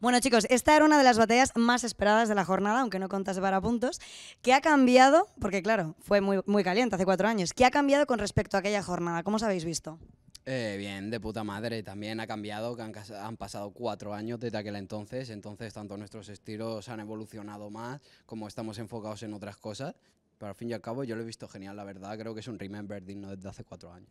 Bueno, chicos, esta era una de las batallas más esperadas de la jornada, aunque no contas para puntos, ¿Qué ha cambiado, porque claro, fue muy, muy caliente hace cuatro años, ¿qué ha cambiado con respecto a aquella jornada? ¿Cómo os habéis visto? Eh, bien, de puta madre. También ha cambiado, que han, han, pasado cuatro años desde aquel entonces, entonces tanto nuestros estilos han evolucionado más, como estamos enfocados en otras cosas. Pero al fin y al cabo yo lo he visto genial, la verdad. Creo que es un remember digno desde hace cuatro años.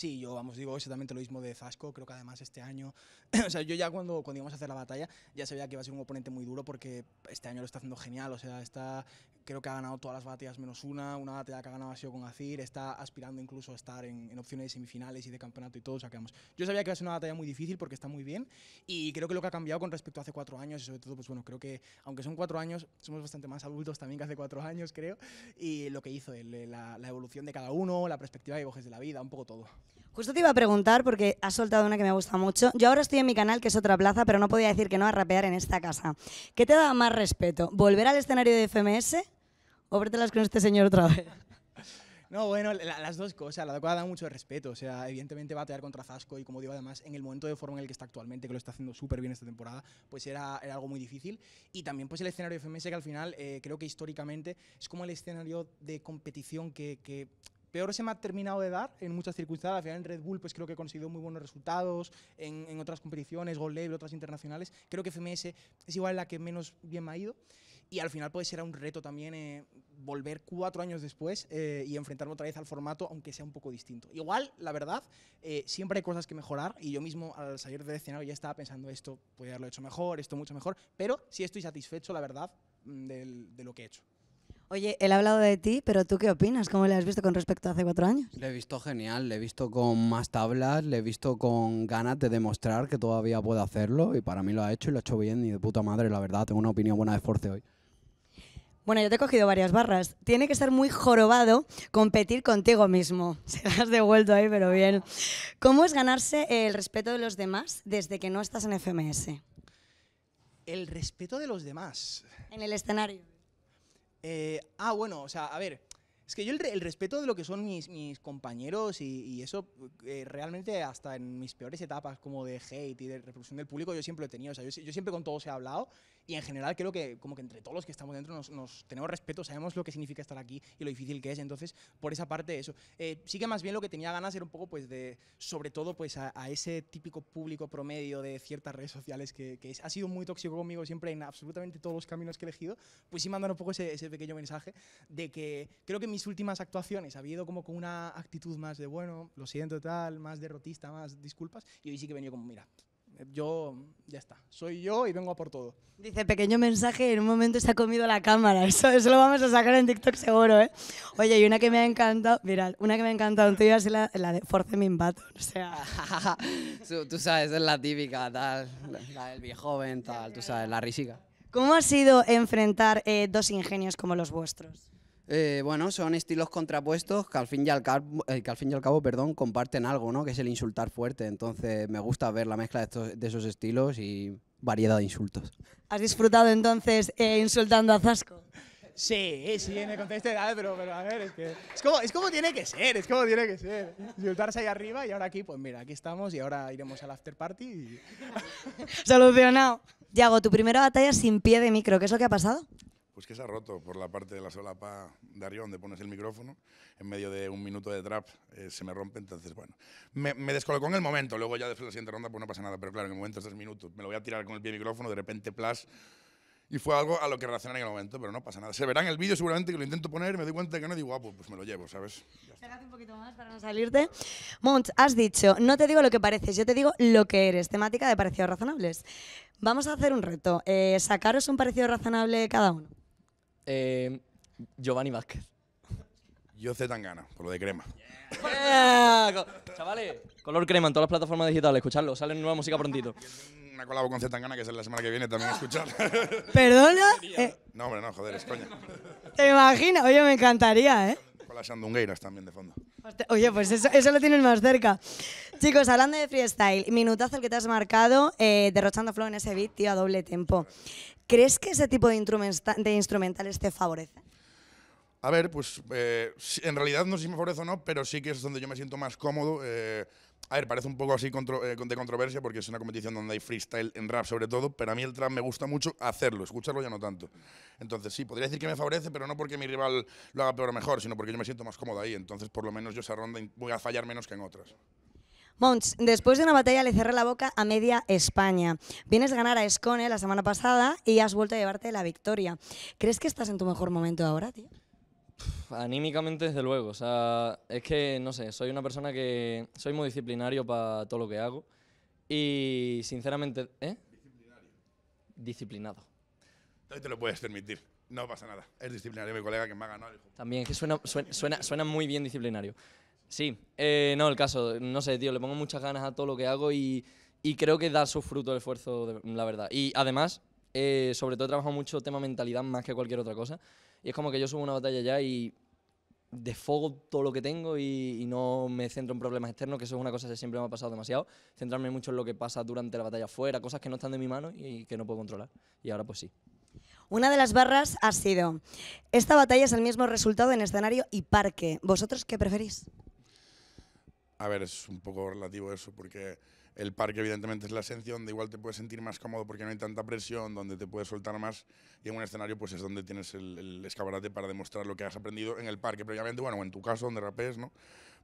Sí, yo, vamos, digo exactamente lo mismo de Zasco, creo que además este año, o sea, yo ya cuando, cuando íbamos a hacer la batalla ya sabía que iba a ser un oponente muy duro porque este año lo está haciendo genial, o sea, está creo que ha ganado todas las batallas menos una, una batalla que ha ganado ha sido con Azir, está aspirando incluso a estar en, opciones de semifinales y de campeonato y todo, o que vamos. Yo sabía que iba a ser una batalla muy difícil porque está muy bien y creo que lo que ha cambiado con respecto a hace cuatro años y sobre todo, pues bueno, creo que aunque son cuatro años, somos bastante más adultos también que hace cuatro años, creo, y lo que hizo la, evolución de cada uno, la perspectiva que coges de la vida, un poco todo. Justo te iba a preguntar porque has soltado una que me gusta mucho. Yo ahora estoy en mi canal, que es otra plaza, pero no podía decir que no a rapear en esta casa. ¿Qué te da más respeto? ¿Volver al escenario de FMS óbretelas con este señor otra vez. No, bueno, las dos cosas. La ha da mucho respeto. O sea, evidentemente va a batear contra Zasco y, como digo, además, en el momento de forma en el que está actualmente, que lo está haciendo súper bien esta temporada, pues era, algo muy difícil. Y también, pues el escenario de FMS, que al final eh, creo que históricamente es como el escenario de competición que, peor se me ha terminado de dar en muchas circunstancias. Al final en Red Bull pues creo que conseguido muy buenos resultados, en, otras competiciones, Gold otras internacionales. Creo que FMS es igual la que menos bien me ha ido. Y al final puede ser un reto también eh, volver cuatro años después eh, y enfrentarme otra vez al formato, aunque sea un poco distinto. Igual, la verdad, eh, siempre hay cosas que mejorar y yo mismo al salir del escenario ya estaba pensando esto, podría haberlo hecho mejor, esto mucho mejor, pero sí estoy satisfecho, la verdad, mm, de lo que he hecho. Oye, él ha hablado de ti, pero ¿tú qué opinas? ¿Cómo le has visto con respecto a hace cuatro años? Le he visto genial, le he visto con más tablas, le he visto con ganas de demostrar que todavía puedo hacerlo y para mí lo ha hecho y lo ha hecho bien y de puta madre, la verdad, tengo una opinión buena de Force hoy. Bueno, yo te he cogido varias barras. Tiene que ser muy jorobado competir contigo mismo. Se has devuelto ahí, pero bien. ¿Cómo es ganarse el respeto de los demás desde que no estás en FMS? El respeto de los demás. En el escenario. Eh, ah, bueno, o sea, a ver, es que yo el, respeto de lo que son mis, mis compañeros y, eso eh, realmente hasta en mis peores etapas como de hate y de reproducción del público yo siempre lo he tenido. O sea, yo siempre con todos he hablado y en general creo que como que entre todos los que estamos dentro nos, tenemos respeto, sabemos lo que significa estar aquí y lo difícil que es, entonces por esa parte eso. Eh, sí que más bien lo que tenía ganas era un poco pues de, sobre todo pues a, ese típico público promedio de ciertas redes sociales que, ha sido muy tóxico conmigo siempre en absolutamente todos los caminos que he elegido, pues sí mandar un poco ese, pequeño mensaje de que creo que mis últimas actuaciones había ido como con una actitud más de bueno, lo siento tal, más derrotista, más disculpas y hoy sí que venía como mira, yo, ya está, soy yo y vengo a por todo. Dice, pequeño mensaje, en un momento se ha comido la cámara. Eso, lo vamos a sacar en TikTok seguro, ¿eh? Oye, y una que me ha encantado, viral, una que me ha encantado, tú la, la de Force Battle. o sea... tú sabes, es la típica, tal, la del viejo joven, tal, tú sabes, la risica. ¿Cómo ha sido enfrentar eh, dos ingenios como los vuestros? Eh, bueno, son estilos contrapuestos que al fin y al cabo, eh, que al fin y al cabo perdón, comparten algo, ¿no? que es el insultar fuerte. Entonces me gusta ver la mezcla de, esos estilos y variedad de insultos. ¿Has disfrutado entonces eh, insultando a Zasco? Sí, sí, en el contexto de pero, a ver, es que es como, es como tiene que ser, es como tiene que ser. Insultarse ahí arriba y ahora aquí, pues mira, aquí estamos y ahora iremos al after party. Solucionado. Diago, tu primera batalla sin pie de micro, ¿qué es lo que ha pasado? Es pues que se ha roto por la parte de la solapa de arriba donde pones el micrófono, en medio de un minuto de trap eh, se me rompe, entonces bueno, me, descolocó en el momento, luego ya después de la siguiente ronda pues no pasa nada, pero claro, en el momento de tres minutos, me lo voy a tirar con el pie micrófono, de repente plas, y fue algo a lo que reaccioné en el momento, pero no pasa nada. Se verá en el vídeo seguramente que lo intento poner, me doy cuenta de que no digo, ah, pues, pues me lo llevo, ¿sabes? hace un poquito más para no salirte. Mont, has dicho, no te digo lo que pareces, yo te digo lo que eres. Temática de parecidos razonables. Vamos a hacer un reto, eh, sacaros un parecido razonable cada uno. Eh, Giovanni Vázquez. Yo Z Tangana, por lo de crema. Chavales, color crema en todas las plataformas digitales, escucharlo. sale nueva música prontito. Una colabo con Z Tangana que es la semana que viene también escuchar. ¿Perdona? Eh. No, hombre, no, joder, es coña. ¿Te imaginas? Oye, me encantaría, ¿eh? Con las sandungueiras también de fondo. Oye, pues eso, lo tienes más cerca. Chicos, hablando de freestyle, minutazo el que te has marcado eh, derrochando flow en ese beat, tío, a doble tempo. ¿Crees que ese tipo de, instrumentales te favorece? A ver, pues eh, en realidad no sé si me favorece o no, pero sí que es donde yo me siento más cómodo. Eh, a ver, parece un poco así eh, de controversia porque es una competición donde hay freestyle en rap sobre todo, pero a mí el trap me gusta mucho hacerlo, escucharlo ya no tanto. Entonces sí, podría decir que me favorece, pero no porque mi rival lo haga peor o mejor, sino porque yo me siento más cómodo ahí. Entonces por lo menos yo esa ronda voy a fallar menos que en otras. Monts, después de una batalla le cerré la boca a media España. Vienes a ganar a Escone la semana pasada y has vuelto a llevarte la victoria. ¿Crees que estás en tu mejor momento ahora, tío? Anímicamente, desde luego. O sea, es que, no sé, soy una persona que soy muy disciplinario para todo lo que hago. Y, sinceramente, ¿eh? Disciplinario. Disciplinado. Hoy te lo puedes permitir. No pasa nada. Es disciplinario mi colega que me ha ganado. También, que suena muy bien disciplinario. Sí, eh, no, el caso, no sé, tío, le pongo muchas ganas a todo lo que hago y, creo que da su fruto el esfuerzo, la verdad. Y además, eh, sobre todo he trabajado mucho tema mentalidad más que cualquier otra cosa. Y es como que yo subo una batalla ya y desfogo todo lo que tengo y, y, no me centro en problemas externos, que eso es una cosa que siempre me ha pasado demasiado. Centrarme mucho en lo que pasa durante la batalla fuera, cosas que no están de mi mano y que no puedo controlar. Y ahora pues sí. Una de las barras ha sido, esta batalla es el mismo resultado en escenario y parque. ¿Vosotros qué preferís? a ver, es un poco relativo eso, porque el parque evidentemente es la esencia donde igual te puedes sentir más cómodo porque no hay tanta presión, donde te puedes soltar más y en un escenario pues es donde tienes el, el escaparate para demostrar lo que has aprendido en el parque previamente, bueno, en tu caso donde rapees, ¿no?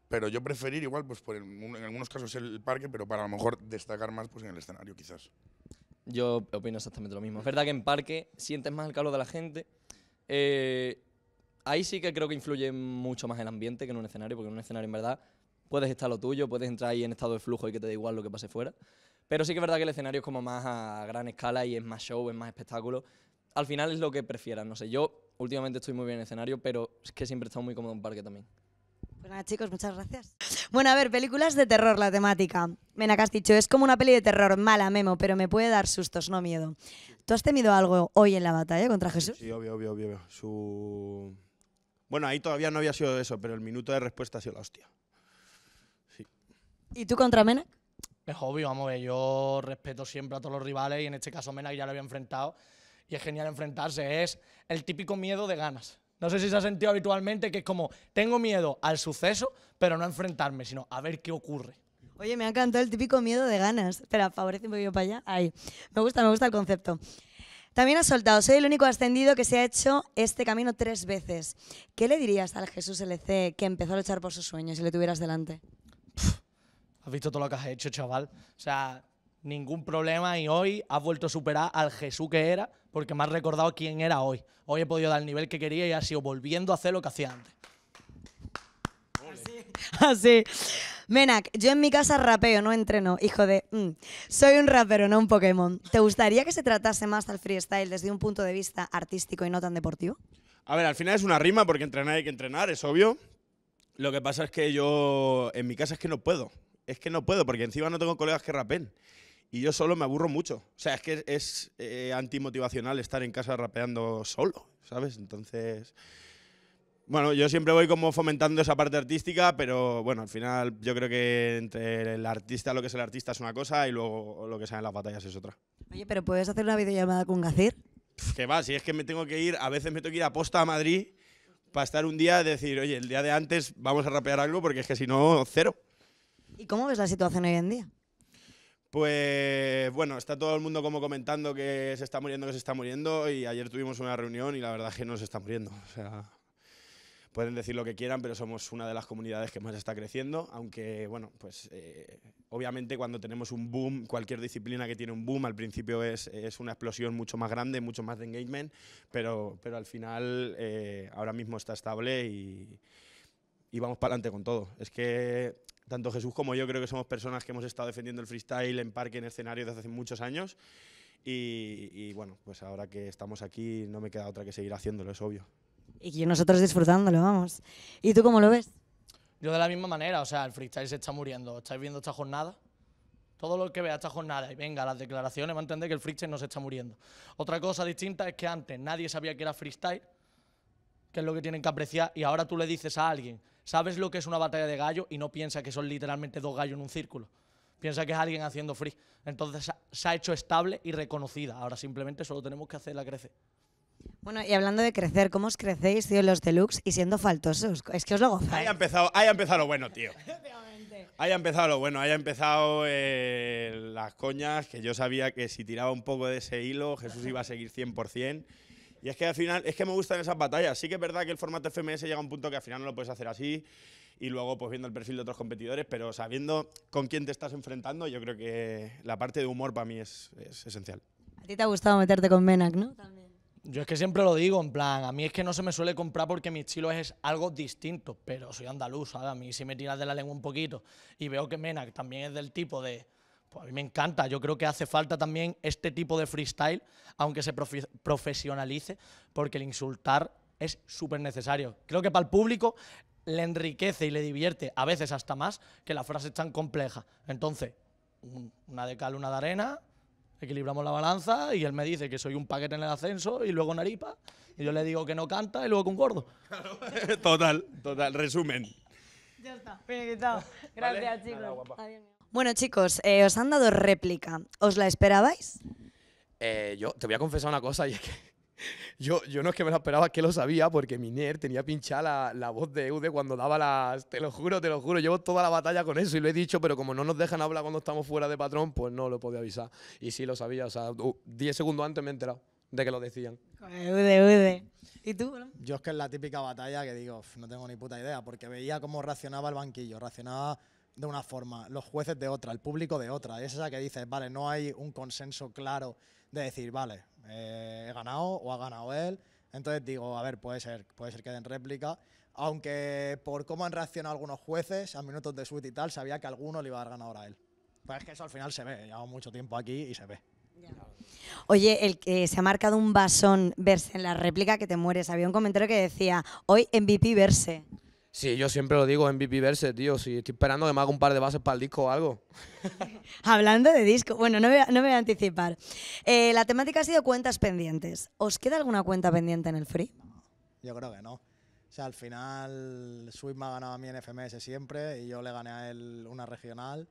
Pero yo preferir igual pues en algunos casos el parque, pero para a lo mejor destacar más pues en el escenario quizás. Yo opino exactamente lo mismo. Es verdad que en parque sientes más el calor de la gente. Eh, ahí sí que creo que influye mucho más el ambiente que en un escenario, porque en un escenario en verdad puedes estar lo tuyo, puedes entrar ahí en estado de flujo y que te da igual lo que pase fuera. Pero sí que es verdad que el escenario es como más a gran escala y es más show, es más espectáculo. Al final es lo que prefieras, no sé. Yo últimamente estoy muy bien en escenario, pero es que siempre he estado muy cómodo en parque también. Pues chicos, muchas gracias. Bueno, a ver, películas de terror, la temática. mena acá has dicho, es como una peli de terror, mala, Memo, pero me puede dar sustos, no miedo. ¿Tú has temido algo hoy en la batalla contra Jesús? Sí, obvio, obvio, obvio. Su... Bueno, ahí todavía no había sido eso, pero el minuto de respuesta ha sido la hostia. ¿Y tú contra Mena? Es obvio, vamos, yo respeto siempre a todos los rivales y en este caso Mena ya lo había enfrentado y es genial enfrentarse. Es el típico miedo de ganas. No sé si se ha sentido habitualmente que es como, tengo miedo al suceso, pero no a enfrentarme, sino a ver qué ocurre. Oye, me ha encantado el típico miedo de ganas. Espera, favorece un poquito para allá. Ahí. Me gusta, me gusta el concepto. También has soltado, soy el único ascendido que se ha hecho este camino tres veces. ¿Qué le dirías al Jesús LC que empezó a luchar por sus sueños si le tuvieras delante? has visto todo lo que has hecho, chaval. O sea, ningún problema y hoy has vuelto a superar al Jesús que era porque me has recordado quién era hoy. Hoy he podido dar el nivel que quería y ha sido volviendo a hacer lo que hacía antes. Así. Menac, yo en mi casa rapeo, no entreno, hijo de... Mm. Soy un rapero, no un Pokémon. ¿Te gustaría que se tratase más al freestyle desde un punto de vista artístico y no tan deportivo? A ver, al final es una rima porque entrenar hay que entrenar, es obvio. Lo que pasa es que yo en mi casa es que no puedo es que no puedo, porque encima no tengo colegas que rapen. Y yo solo me aburro mucho. O sea, es que es eh, antimotivacional estar en casa rapeando solo, ¿sabes? Entonces... Bueno, yo siempre voy como fomentando esa parte artística, pero bueno, al final yo creo que entre el artista, lo que es el artista es una cosa y luego lo que sea en las batallas es otra. Oye, pero ¿puedes hacer una videollamada con Gacir? Que va, si es que me tengo que ir, a veces me tengo que ir a posta a Madrid para estar un día y decir, oye, el día de antes vamos a rapear algo porque es que si no, cero. ¿Y cómo ves la situación hoy en día? Pues bueno, está todo el mundo como comentando que se está muriendo, que se está muriendo y ayer tuvimos una reunión y la verdad es que no se está muriendo. O sea, pueden decir lo que quieran, pero somos una de las comunidades que más está creciendo, aunque bueno, pues eh, obviamente cuando tenemos un boom, cualquier disciplina que tiene un boom al principio es, es una explosión mucho más grande, mucho más de engagement, pero, pero al final eh, ahora mismo está estable y, y vamos para adelante con todo. Es que tanto Jesús como yo creo que somos personas que hemos estado defendiendo el freestyle en parque, en escenario desde hace muchos años. Y, bueno, pues ahora que estamos aquí no me queda otra que seguir haciéndolo, es obvio. Y nosotros disfrutándolo, vamos. ¿Y tú cómo lo ves? Yo de la misma manera, o sea, el freestyle se está muriendo. ¿Estáis viendo esta jornada? Todo lo que vea esta jornada y venga las declaraciones va a entender que el freestyle no se está muriendo. Otra cosa distinta es que antes nadie sabía que era freestyle que es lo que tienen que apreciar, y ahora tú le dices a alguien, ¿sabes lo que es una batalla de gallo Y no piensa que son literalmente dos gallos en un círculo. Piensa que es alguien haciendo free. Entonces se ha hecho estable y reconocida. Ahora simplemente solo tenemos que hacerla crecer. Bueno, y hablando de crecer, ¿cómo os crecéis, tío, los deluxe y siendo faltosos? Es que os lo gozáis. Ahí empezado, empezado lo bueno, tío. haya empezado lo bueno, haya empezado eh, las coñas, que yo sabía que si tiraba un poco de ese hilo, Jesús iba a seguir 100%. Y es que al final, es que me gustan esas batallas. Sí que es verdad que el formato FMS llega a un punto que al final no lo puedes hacer así y luego pues viendo el perfil de otros competidores, pero sabiendo con quién te estás enfrentando, yo creo que la parte de humor para mí es, es esencial. A ti te ha gustado meterte con Menac, ¿no? También. Yo es que siempre lo digo, en plan, a mí es que no se me suele comprar porque mi estilo es algo distinto, pero soy andaluz, A mí si me tiras de la lengua un poquito y veo que Menac también es del tipo de a mí me encanta, yo creo que hace falta también este tipo de freestyle, aunque se profesionalice, porque el insultar es súper necesario. Creo que para el público le enriquece y le divierte, a veces hasta más, que las frases tan complejas. Entonces, una de cal, una de arena, equilibramos la balanza y él me dice que soy un paquete en el ascenso y luego naripa y yo le digo que no canta y luego que gordo. total, total, resumen. Ya está, finiquitado. Gracias, chicos. Bueno, chicos, eh, os han dado réplica. ¿Os la esperabais? Eh, yo te voy a confesar una cosa y es que yo, yo no es que me lo esperaba, es que lo sabía porque Miner tenía pinchada la, voz de Eude cuando daba las... Te lo juro, te lo juro, llevo toda la batalla con eso y lo he dicho, pero como no nos dejan hablar cuando estamos fuera de patrón, pues no lo podía avisar. Y sí lo sabía, o sea, 10 segundos antes me he enterado de que lo decían. Eude, Eude. ¿Y tú? Yo es que es la típica batalla que digo, no tengo ni puta idea, porque veía cómo racionaba el banquillo, racionaba de una forma, los jueces de otra, el público de otra. Y es esa que dices, vale, no hay un consenso claro de decir, vale, eh, he ganado o ha ganado él. Entonces digo, a ver, puede ser, puede ser que den réplica. Aunque por cómo han reaccionado algunos jueces a minutos de suite y tal, sabía que alguno le iba a dar ganador a él. Pues es que eso al final se ve, llevamos mucho tiempo aquí y se ve. Oye, el que se ha marcado un basón verse en la réplica que te mueres. Había un comentario que decía, hoy MVP verse. Sí, yo siempre lo digo en Verse, tío. Si estoy esperando que me haga un par de bases para el disco o algo. Hablando de disco, bueno, no me, voy a anticipar. Eh, la temática ha sido cuentas pendientes. ¿Os queda alguna cuenta pendiente en el free? Yo creo que no. O sea, al final, Swift me ha ganado a mí en FMS siempre y yo le gané a él una regional.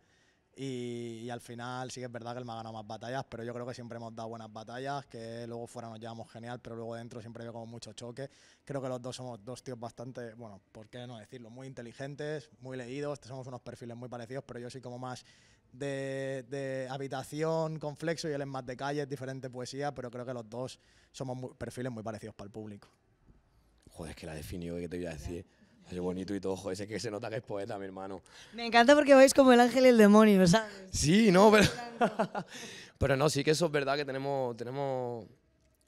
Y, al final sí que es verdad que él me ha ganado más batallas, pero yo creo que siempre hemos dado buenas batallas, que luego fuera nos llevamos genial, pero luego dentro siempre veo como mucho choque. Creo que los dos somos dos tíos bastante, bueno, ¿por qué no decirlo? Muy inteligentes, muy leídos, somos unos perfiles muy parecidos, pero yo soy como más de, habitación con y él es más de calle, es diferente poesía, pero creo que los dos somos perfiles muy parecidos para el público. Joder, es que la definió, ¿qué te voy a decir? Es bonito y todo, ese que se nota que es poeta, mi hermano. Me encanta porque vais como el ángel y el demonio, ¿sabes? Sí, no, pero... pero no, sí que eso es verdad que tenemos, tenemos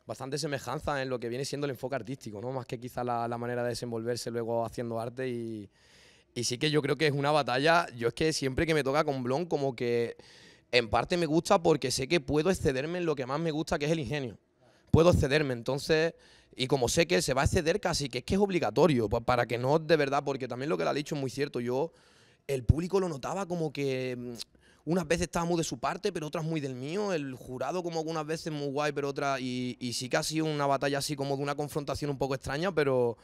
bastante semejanza en lo que viene siendo el enfoque artístico, ¿no? Más que quizá la, la manera de desenvolverse luego haciendo arte y, y sí que yo creo que es una batalla. Yo es que siempre que me toca con Blon, como que en parte me gusta porque sé que puedo excederme en lo que más me gusta, que es el ingenio puedo cederme. Entonces, y como sé que se va a ceder casi, que es que es obligatorio, para que no de verdad, porque también lo que le ha dicho es muy cierto, yo, el público lo notaba como que mm, unas veces estaba muy de su parte, pero otras muy del mío, el jurado como algunas veces muy guay, pero otras, y, sí que ha sido una batalla así como de una confrontación un poco extraña, pero...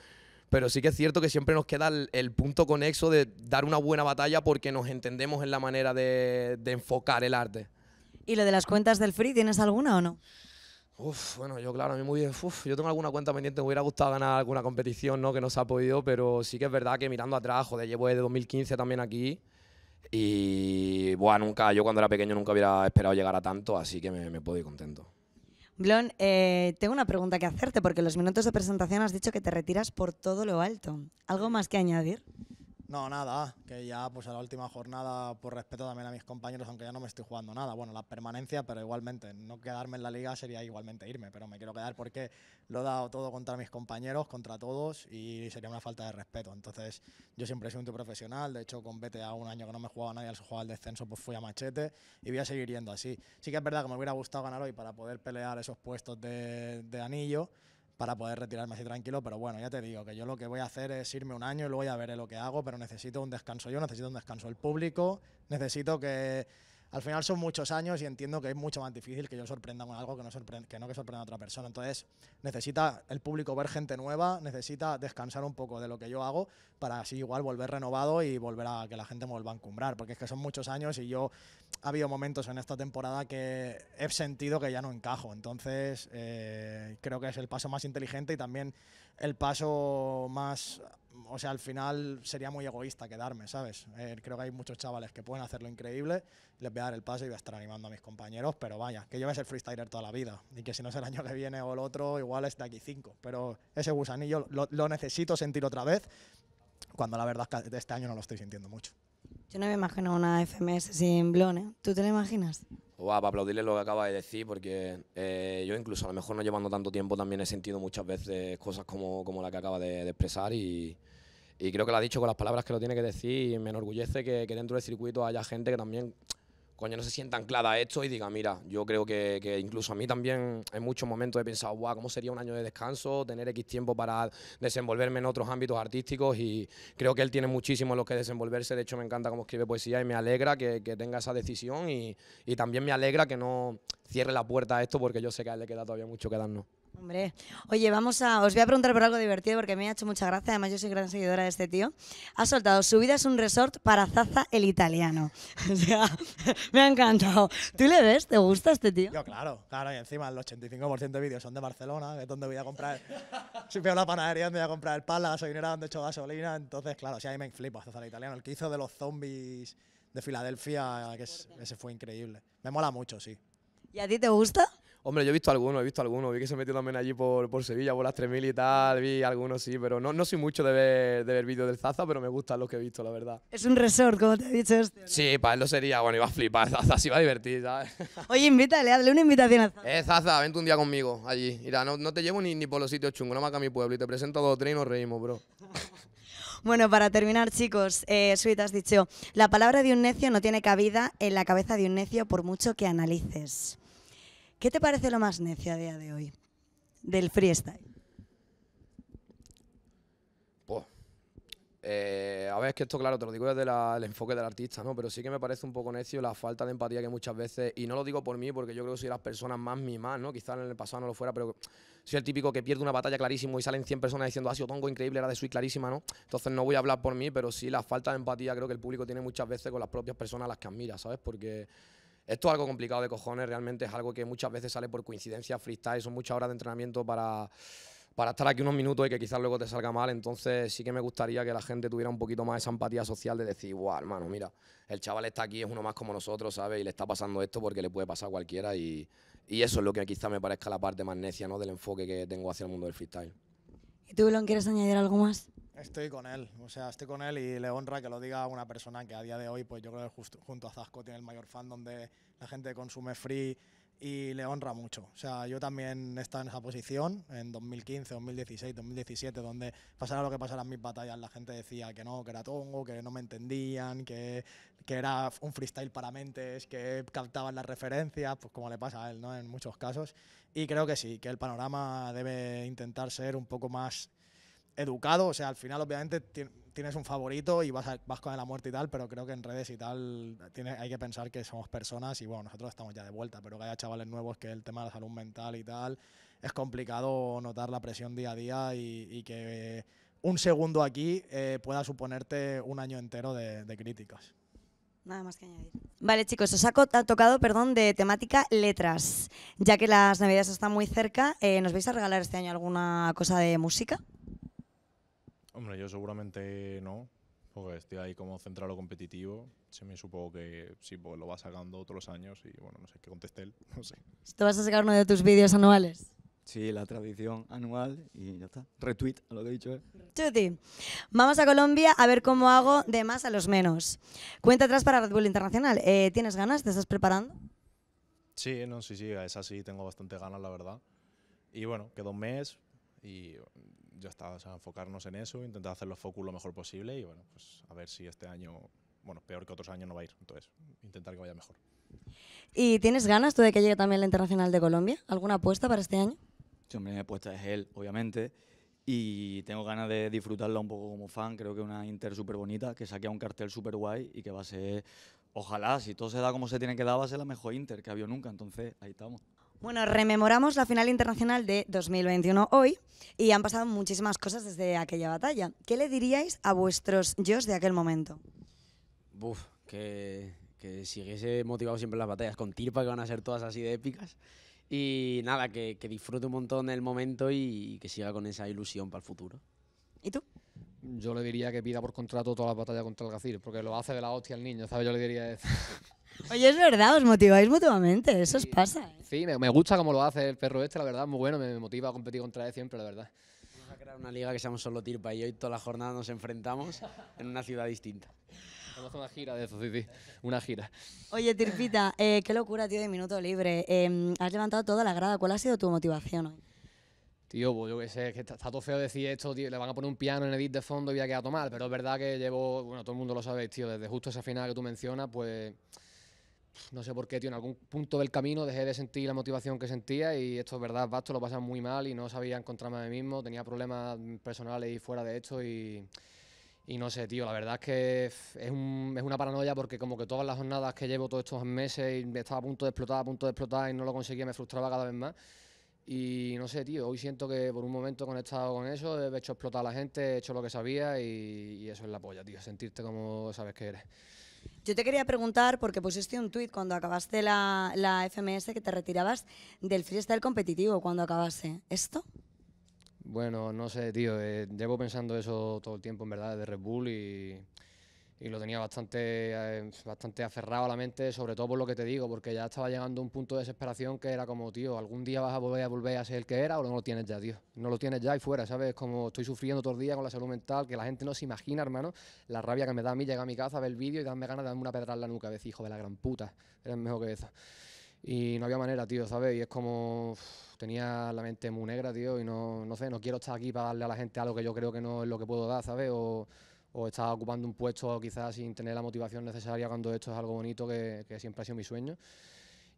Pero sí que es cierto que siempre nos queda el, punto conexo de dar una buena batalla porque nos entendemos en la manera de, de enfocar el arte. ¿Y lo de las cuentas del free, tienes alguna o no? Uf, bueno, yo claro, a mí muy uf, yo tengo alguna cuenta pendiente, me hubiera gustado ganar alguna competición, ¿no? Que no se ha podido, pero sí que es verdad que mirando atrás, joder, llevo desde 2015 también aquí y, bueno, nunca, yo cuando era pequeño nunca hubiera esperado llegar a tanto, así que me, puedo ir contento. Blon, eh, tengo una pregunta que hacerte, porque en los minutos de presentación has dicho que te retiras por todo lo alto. ¿Algo más que añadir? No, nada, que ya pues a la última jornada, por respeto también a mis compañeros, aunque ya no me estoy jugando nada, bueno, la permanencia, pero igualmente, no quedarme en la liga sería igualmente irme, pero me quiero quedar porque lo he dado todo contra mis compañeros, contra todos, y sería una falta de respeto. Entonces, yo siempre he sido un tío profesional, de hecho con BTA un año que no me jugaba nadie al jugar al descenso, pues fui a machete y voy a seguir yendo así. Sí que es verdad que me hubiera gustado ganar hoy para poder pelear esos puestos de, de anillo, para poder retirarme así tranquilo, pero bueno, ya te digo que yo lo que voy a hacer es irme un año y luego ya veré lo que hago, pero necesito un descanso yo, necesito un descanso el público, necesito que al final son muchos años y entiendo que es mucho más difícil que yo sorprenda con algo que no, que no que sorprenda a otra persona. Entonces, necesita el público ver gente nueva, necesita descansar un poco de lo que yo hago para así igual volver renovado y volver a que la gente me vuelva a encumbrar, porque es que son muchos años y yo ha habido momentos en esta temporada que he sentido que ya no encajo. Entonces, eh, creo que es el paso más inteligente y también el paso más o sea, al final sería muy egoísta quedarme, ¿sabes? Eh, creo que hay muchos chavales que pueden hacerlo increíble, les voy a dar el paso y voy a estar animando a mis compañeros, pero vaya, que yo voy a ser freestyler toda la vida y que si no es el año que viene o el otro, igual es de aquí cinco, pero ese gusanillo lo, necesito sentir otra vez, cuando la verdad es que este año no lo estoy sintiendo mucho. Yo no me imagino una FMS sin Blone, ¿eh? ¿tú te lo imaginas? para aplaudirle lo que acaba de decir, porque eh, yo incluso a lo mejor no llevando tanto tiempo también he sentido muchas veces cosas como, como la que acaba de, expresar y, creo que lo ha dicho con las palabras que lo tiene que decir y me enorgullece que dentro del circuito haya gente que también coño, no se sienta anclada a esto y diga, mira, yo creo que, que, incluso a mí también en muchos momentos he pensado, guau, ¿cómo sería un año de descanso? Tener X tiempo para desenvolverme en otros ámbitos artísticos y creo que él tiene muchísimo en lo que desenvolverse. De hecho, me encanta cómo escribe poesía y me alegra que, tenga esa decisión y, y también me alegra que no cierre la puerta a esto porque yo sé que a él le queda todavía mucho que darnos. Hombre, oye, vamos a, os voy a preguntar por algo divertido porque me ha hecho mucha gracia, además yo soy gran seguidora de este tío. Ha soltado, su vida es un resort para Zaza el italiano. O sea, me ha encantado. ¿Tú le ves? ¿Te gusta este tío? Yo, claro, claro, y encima el 85% de vídeos son de Barcelona, que es donde voy a comprar, si veo la panadería donde voy a comprar el pan, la gasolinera donde he hecho gasolina, entonces, claro, sí, ahí me flipo Zaza el italiano. El que hizo de los zombies de Filadelfia, que ese fue increíble. Me mola mucho, sí. ¿Y a ti te gusta? Hombre, yo he visto algunos, he visto algunos. Vi que se metió también allí por, por Sevilla, por las 3000 y tal. Vi algunos, sí, pero no, no soy mucho de ver, de ver vídeos del Zaza, pero me gustan los que he visto, la verdad. Es un resort, como te he dicho. Este, Sí, para él lo sería. Bueno, iba a flipar, Zaza se iba a divertir, ¿sabes? Oye, invítale, hazle una invitación a Zaza. Eh, Zaza, vente un día conmigo allí. Mira, no, te llevo ni, por los sitios chungos, no más que a mi pueblo. Y te presento a dos o tres y reímos, bro. Bueno, para terminar, chicos, eh, has dicho, la palabra de un necio no tiene cabida en la cabeza de un necio por mucho que analices. ¿Qué te parece lo más necio a día de hoy del freestyle? Pues, a ver, es que esto, claro, te lo digo desde el enfoque del artista, ¿no? Pero sí que me parece un poco necio la falta de empatía que muchas veces, y no lo digo por mí, porque yo creo que soy de las personas más mimadas, ¿no? Quizás en el pasado no lo fuera, pero soy el típico que pierde una batalla clarísimo y salen 100 personas diciendo, ha ah, sido tongo increíble, era de suite clarísima, ¿no? Entonces no voy a hablar por mí, pero sí la falta de empatía creo que el público tiene muchas veces con las propias personas a las que admira, ¿sabes? Porque esto es algo complicado de cojones, realmente es algo que muchas veces sale por coincidencia freestyle, son muchas horas de entrenamiento para, para estar aquí unos minutos y que quizás luego te salga mal. Entonces sí que me gustaría que la gente tuviera un poquito más esa empatía social de decir, guau, hermano, mira, el chaval está aquí, es uno más como nosotros, ¿sabes? Y le está pasando esto porque le puede pasar a cualquiera y, eso es lo que quizás me parezca la parte más necia, ¿no? Del enfoque que tengo hacia el mundo del freestyle. ¿Y tú, Blon, quieres añadir algo más? Estoy con él, o sea, estoy con él y le honra que lo diga una persona que a día de hoy, pues yo creo que justo, junto a Zasco tiene el mayor fan donde la gente consume free y le honra mucho. O sea, yo también estado en esa posición en 2015, 2016, 2017, donde pasara lo que pasara en mis batallas, la gente decía que no, que era tongo, que no me entendían, que, que era un freestyle para mentes, que captaban las referencias, pues como le pasa a él, ¿no? En muchos casos. Y creo que sí, que el panorama debe intentar ser un poco más educado, o sea, al final obviamente tienes un favorito y vas, vas con la muerte y tal, pero creo que en redes y tal hay que pensar que somos personas y bueno, nosotros estamos ya de vuelta, pero que haya chavales nuevos que el tema de la salud mental y tal, es complicado notar la presión día a día y, que un segundo aquí eh, pueda suponerte un año entero de, críticas. Nada más que añadir. Vale, chicos, os ha tocado, perdón, de temática letras. Ya que las navidades están muy cerca, eh, ¿nos vais a regalar este año alguna cosa de música? Hombre, yo seguramente no, porque estoy ahí como o competitivo. Se me supongo que sí, pues lo va sacando todos los años y bueno, no sé qué conteste él, no sé. ¿Te vas a sacar uno de tus vídeos anuales? Sí, la tradición anual y ya está. Retweet a lo que he dicho. Eh. Chuti, vamos a Colombia a ver cómo hago de más a los menos. Cuenta atrás para Red Bull Internacional. Eh, ¿Tienes ganas? ¿Te estás preparando? Sí, no, sí, sí, es así, tengo bastante ganas, la verdad. Y bueno, quedó un mes y ya está, o enfocarnos en eso, intentar hacer los focus lo mejor posible y bueno, pues a ver si este año, bueno, peor que otros años no va a ir, entonces intentar que vaya mejor. ¿Y tienes ganas tú de que llegue también la Internacional de Colombia? ¿Alguna apuesta para este año? Sí, mi apuesta es él, obviamente, y tengo ganas de disfrutarla un poco como fan, creo que una Inter súper bonita, que saquea un cartel súper guay y que va a ser, ojalá, si todo se da como se tiene que dar, va a ser la mejor Inter que ha habido nunca, entonces ahí estamos. Bueno, rememoramos la final internacional de 2021 hoy y han pasado muchísimas cosas desde aquella batalla. ¿Qué le diríais a vuestros yo de aquel momento? Buf, que, que siguiese motivado siempre en las batallas con Tirpa, que van a ser todas así de épicas. Y nada, que, disfrute un montón el momento y, que siga con esa ilusión para el futuro. ¿Y tú? Yo le diría que pida por contrato todas las batallas contra el Gacir, porque lo hace de la hostia el niño, ¿sabes? Yo le diría eso. Oye, es verdad, os motiváis mutuamente, eso os pasa. ¿eh? Sí, me, gusta cómo lo hace el perro este, la verdad, muy bueno, me, motiva a competir contra él siempre, la verdad. Vamos a crear una liga que seamos solo tirpa y hoy toda la jornada nos enfrentamos en una ciudad distinta. Vamos a una gira de eso, sí, sí, una gira. Oye, Tirpita, eh, qué locura, tío, de Minuto Libre. Em, has levantado toda la grada, ¿cuál ha sido tu motivación hoy? Tío, pues yo qué sé, que está, todo feo decir esto, tío, le van a poner un piano en edit de fondo y voy a quedar mal, pero es verdad que llevo, bueno, todo el mundo lo sabe, tío, desde justo esa final que tú mencionas, pues no sé por qué, tío, en algún punto del camino dejé de sentir la motivación que sentía y esto es verdad, Basto lo pasaba muy mal y no sabía encontrarme a mí mismo, tenía problemas personales y fuera de esto y, y no sé, tío, la verdad es que es, un, es, una paranoia porque como que todas las jornadas que llevo todos estos meses y estaba a punto de explotar, a punto de explotar y no lo conseguía, me frustraba cada vez más. Y no sé, tío, hoy siento que por un momento he conectado con eso, he hecho explotar a la gente, he hecho lo que sabía y, y eso es la polla, tío, sentirte como sabes que eres. Yo te quería preguntar, porque pusiste un tuit cuando acabaste la, FMS que te retirabas del freestyle competitivo cuando acabaste. ¿Esto? Bueno, no sé, tío. Eh, llevo pensando eso todo el tiempo, en verdad, de Red Bull y y lo tenía bastante, eh, bastante aferrado a la mente, sobre todo por lo que te digo, porque ya estaba llegando un punto de desesperación que era como, tío, algún día vas a volver a volver a ser el que era o no lo tienes ya, tío. No lo tienes ya y fuera, ¿sabes? Como estoy sufriendo todos los días con la salud mental, que la gente no se imagina, hermano, la rabia que me da a mí llegar a mi casa, ver el vídeo y darme ganas de darme una pedra en la nuca, decir, hijo de la gran puta, eres mejor que eso. Y no había manera, tío, ¿sabes? Y es como. tenía la mente muy negra, tío, y no, no sé, no quiero estar aquí para darle a la gente algo que yo creo que no es lo que puedo dar, ¿sabes? O o estaba ocupando un puesto quizás sin tener la motivación necesaria cuando esto es algo bonito que, siempre ha sido mi sueño.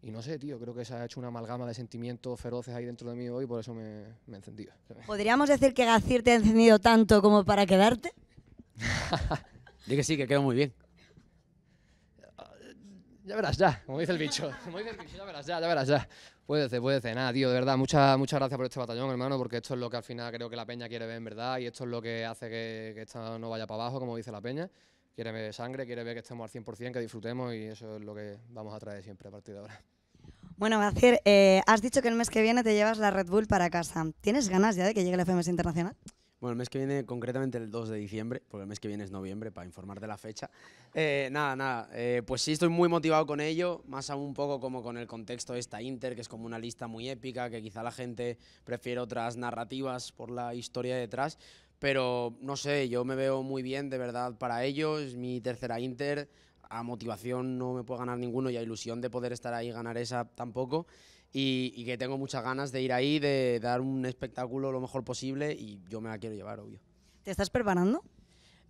Y no sé, tío, creo que se ha hecho una amalgama de sentimientos feroces ahí dentro de mí hoy por eso me, he encendido. ¿Podríamos decir que Gacir te ha encendido tanto como para quedarte? Digo que sí, que quedó muy bien. Ya verás, ya, como dice el bicho. Como dice el bicho, ya verás, ya, ya verás, ya. Puede puede nada, tío, de verdad. Muchas muchas gracias por este batallón, hermano, porque esto es lo que al final creo que la peña quiere ver, en verdad, y esto es lo que hace que, que esta no vaya para abajo, como dice la peña. Quiere ver sangre, quiere ver que estemos al 100%, que disfrutemos, y eso es lo que vamos a traer siempre a partir de ahora. Bueno, ser eh, has dicho que el mes que viene te llevas la Red Bull para casa. ¿Tienes ganas ya de que llegue la FMS Internacional? Bueno, el mes que viene, concretamente el 2 de diciembre, porque el mes que viene es noviembre, para informarte la fecha. Eh, nada, nada, eh, pues sí estoy muy motivado con ello, más aún un poco como con el contexto de esta Inter, que es como una lista muy épica, que quizá la gente prefiere otras narrativas por la historia detrás, pero no sé, yo me veo muy bien de verdad para ello, es mi tercera Inter, a motivación no me puedo ganar ninguno y a ilusión de poder estar ahí y ganar esa tampoco y, que tengo muchas ganas de ir ahí, de dar un espectáculo lo mejor posible y yo me la quiero llevar, obvio. ¿Te estás preparando?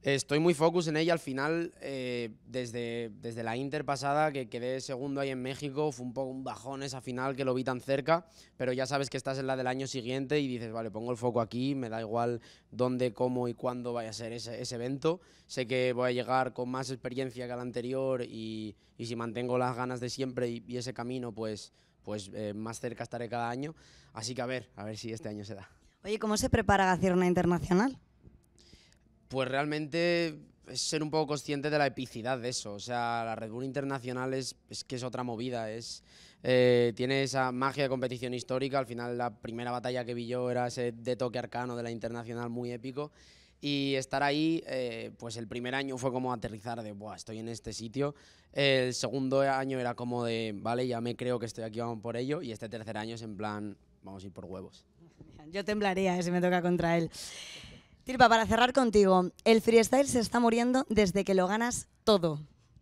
Estoy muy focus en ella. Al final, eh, desde, desde la Inter pasada, que quedé segundo ahí en México, fue un poco un bajón esa final que lo vi tan cerca, pero ya sabes que estás en la del año siguiente y dices, vale, pongo el foco aquí, me da igual dónde, cómo y cuándo vaya a ser ese, ese evento. Sé que voy a llegar con más experiencia que al anterior y, y si mantengo las ganas de siempre y, y ese camino, pues pues eh, más cerca estaré cada año. Así que a ver, a ver si este año se da. Oye, ¿cómo se prepara hacer una Internacional? Pues realmente es ser un poco consciente de la epicidad de eso. O sea, la Red Bull Internacional es, que es otra movida, es, eh, tiene esa magia de competición histórica. Al final, la primera batalla que vi yo era ese de toque arcano de la Internacional muy épico y estar ahí, eh, pues el primer año fue como aterrizar de, Buah, estoy en este sitio. El segundo año era como de, vale, ya me creo que estoy aquí, vamos por ello. Y este tercer año es en plan, vamos a ir por huevos. Yo temblaría eh, si me toca contra él. Tirpa, para cerrar contigo, el freestyle se está muriendo desde que lo ganas todo.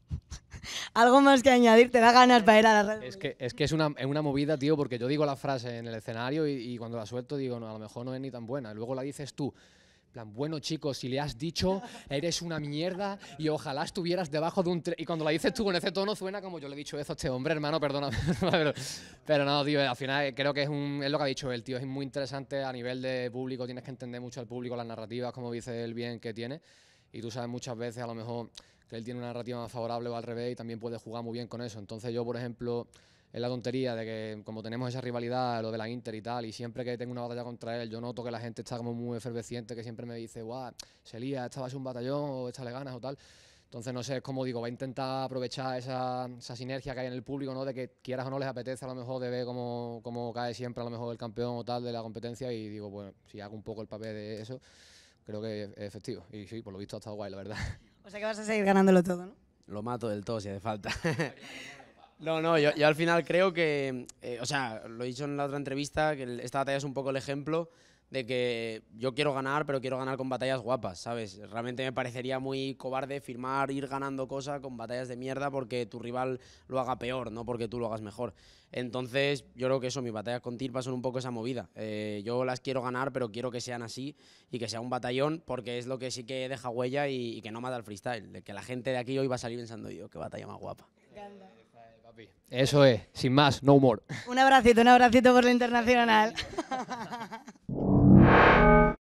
Algo más que añadir, te da ganas para ir a la red. Es que es, que es una, una, movida, tío, porque yo digo la frase en el escenario y, y cuando la suelto digo, no, a lo mejor no es ni tan buena. Luego la dices tú plan, bueno chicos, si le has dicho, eres una mierda y ojalá estuvieras debajo de un... Y cuando la dices tú con ese tono suena como yo le he dicho eso a este hombre, hermano, perdóname. pero, pero, no, tío, al final creo que es, es lo que ha dicho él, tío. Es muy interesante a nivel de público, tienes que entender mucho al público, las narrativas, como dice él bien que tiene. Y tú sabes muchas veces a lo mejor que él tiene una narrativa más favorable o al revés y también puede jugar muy bien con eso. Entonces yo, por ejemplo es la tontería de que como tenemos esa rivalidad, lo de la Inter y tal, y siempre que tengo una batalla contra él, yo noto que la gente está como muy efervesciente, que siempre me dice, guau, se lía, esta va a ser un batallón o esta le ganas o tal. Entonces, no sé, es como digo, va a intentar aprovechar esa, esa, sinergia que hay en el público, ¿no? De que quieras o no les apetece a lo mejor de ver cómo, cae siempre a lo mejor el campeón o tal de la competencia y digo, bueno, si hago un poco el papel de eso, creo que es efectivo. Y sí, por lo visto ha estado guay, la verdad. O sea que vas a seguir ganándolo todo, ¿no? Lo mato del todo si hace falta. No, no, yo, al final creo que, eh, o sea, lo he dicho en la otra entrevista, que esta batalla es un poco el ejemplo de que yo quiero ganar, pero quiero ganar con batallas guapas, ¿sabes? Realmente me parecería muy cobarde firmar, ir ganando cosas con batallas de mierda porque tu rival lo haga peor, no porque tú lo hagas mejor. Entonces, yo creo que eso, mis batallas con Tirpa son un poco esa movida. Eh, yo las quiero ganar, pero quiero que sean así y que sea un batallón porque es lo que sí que deja huella y, que no mata el freestyle. de Que la gente de aquí hoy va a salir pensando yo, qué batalla más guapa. Ganda. Eso es, sin más, no humor. Un abracito, un abracito por la internacional.